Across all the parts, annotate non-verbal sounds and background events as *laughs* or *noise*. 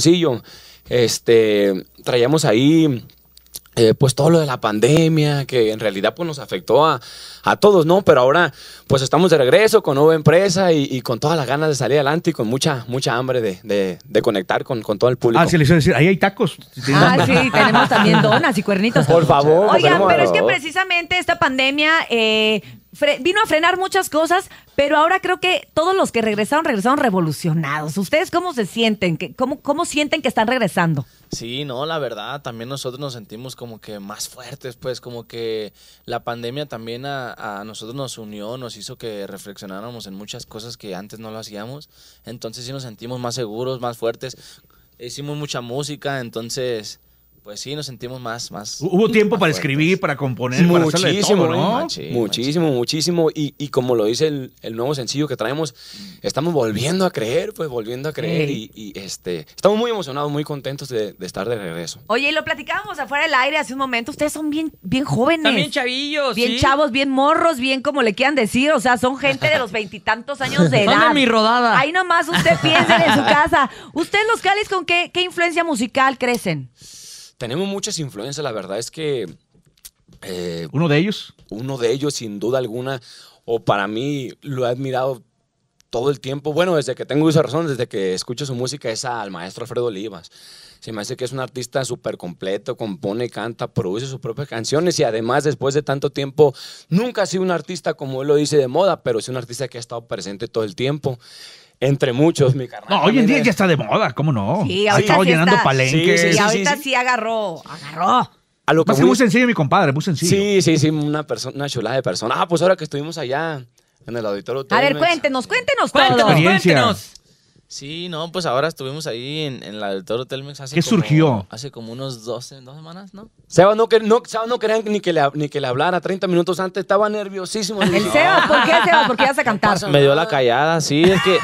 sencillo. Este, traíamos ahí eh, pues todo lo de la pandemia, que en realidad pues nos afectó a, todos, ¿no? Pero ahora pues estamos de regreso con nueva empresa y, con todas las ganas de salir adelante y con mucha, mucha hambre de, conectar con, todo el público. Ah, sí, les iba decir, ahí hay tacos. Ah, sí, tenemos también donas y cuernitos. Por favor. Oigan, pero es que precisamente esta pandemia eh, vino a frenar muchas cosas, pero ahora creo que todos los que regresaron, regresaron revolucionados. ¿Ustedes cómo se sienten? cómo, ¿Cómo sienten que están regresando? Sí, no, la verdad, también nosotros nos sentimos como que más fuertes, pues como que la pandemia también a, a nosotros nos unió, nos hizo que reflexionáramos en muchas cosas que antes no lo hacíamos, entonces sí nos sentimos más seguros, más fuertes, hicimos mucha música, entonces pues sí, nos sentimos más, más. Hubo tiempo para escribir, para componer, muchísimo, para todo, ¿no? muchísimo, muchísimo. Y, y, como lo dice el, nuevo sencillo que traemos, estamos volviendo a creer, pues volviendo a creer. Y, este, estamos muy emocionados, muy contentos de, estar de regreso. Oye, y lo platicábamos afuera del aire hace un momento. Ustedes son bien, bien jóvenes. Bien chavillos. Bien chavos, bien morros, bien como le quieran decir. O sea, son gente de los veintitantos años de *laughs* edad. Son mi rodada. Ahí nomás usted piensa en su *laughs* casa. ¿Ustedes los Cales con qué, qué influencia musical crecen? Tenemos muchas influencias, la verdad es que... Eh, ¿Uno de ellos? Uno de ellos, sin duda alguna, o para mí lo he admirado todo el tiempo, bueno, desde que tengo esa razón, desde que escucho su música, es al maestro Alfredo Olivas. Se me hace que es un artista súper completo, compone, canta, produce sus propias canciones y además después de tanto tiempo nunca ha sido un artista como él lo dice de moda, pero es un artista que ha estado presente todo el tiempo entre muchos, mi carnal. No, hoy en día ya está de moda, ¿cómo no? Sí, ha estado llenando palenques. Sí, ahorita sí, agarró, agarró. A lo muy sencillo, mi compadre, muy sencillo. Sí, sí, sí, una, persona, una chulada de persona. Ah, pues ahora que estuvimos allá en el auditorio. A ver, cuéntenos, cuéntenos, cuéntenos, cuéntenos. Sí, no, pues ahora estuvimos ahí en, en la del Toro Telmex hace ¿Qué surgió? Hace como unos 12, dos semanas, ¿no? Seba no, no ni que, le, ni hablara 30 minutos antes, estaba nerviosísimo. El ah". Seba, ¿por qué Seba? ibas a cantar. Me dio la callada, sí, es que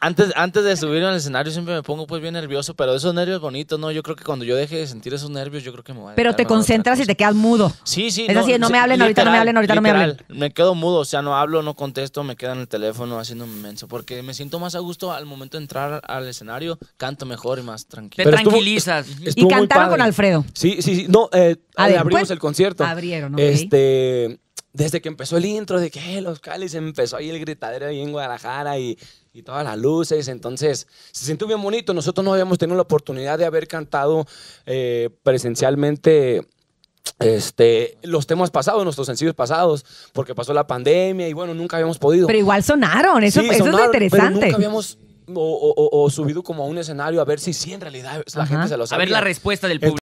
antes, antes de subir al escenario siempre me pongo pues bien nervioso, pero esos nervios bonitos, ¿no? Yo creo que cuando yo deje de sentir esos nervios, yo creo que me voy a... Pero te concentras y te quedas mudo. Sí, sí. Es no, así, no me hablen ahorita, no me hablen ahorita, no me hablen. Me quedo mudo, o sea, no hablo, no contesto, me quedo en el teléfono haciendo un menso, porque me siento más a gusto al momento de entrar al escenario, canto mejor y más tranquilo. Te tranquilizas. y cantaron con Alfredo. Sí, sí, sí. No, eh, abrimos pues, el concierto. abrieron, Este, desde que empezó el intro, de que eh, los los se empezó ahí el gritadero ahí en Guadalajara y, todas las luces. Entonces, se sintió bien bonito. Nosotros no habíamos tenido la oportunidad de haber cantado eh, presencialmente. Este, los temas pasados, nuestros sencillos pasados, porque pasó la pandemia y bueno, nunca habíamos podido. Pero igual sonaron, eso, es lo interesante. nunca habíamos o, subido como a un escenario a ver si sí en realidad la gente se lo sabe. A ver la respuesta del público.